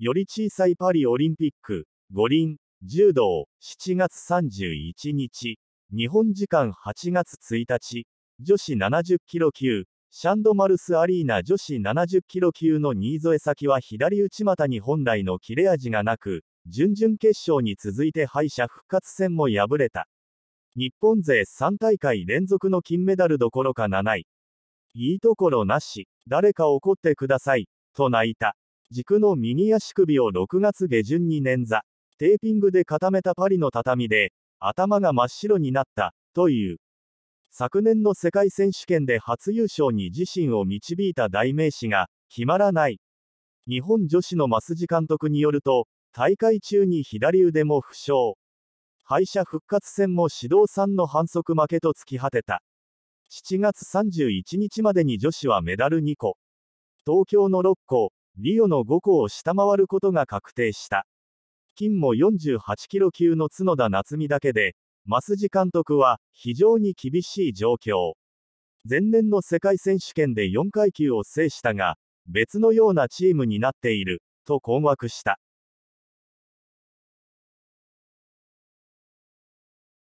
より小さいパリオリンピック、五輪、柔道、7月31日、日本時間8月1日、女子70キロ級、シャンドマルスアリーナ女子70キロ級の新添先は左内股に本来の切れ味がなく、準々決勝に続いて敗者復活戦も敗れた。日本勢3大会連続の金メダルどころか7位。いいところなし、誰か怒ってください、と泣いた。軸の右足首を6月下旬に捻挫、テーピングで固めたパリの畳で、頭が真っ白になった、という。昨年の世界選手権で初優勝に自身を導いた代名詞が、決まらない。日本女子の増地監督によると、大会中に左腕も負傷。敗者復活戦も指導3の反則負けと突き果てた。7月31日までに女子はメダル2個。東京の6個、リオの5個を下回ることが確定した。金も48キロ級の角田夏実だけで、増地監督は非常に厳しい状況。前年の世界選手権で4階級を制したが、別のようなチームになっている、と困惑した。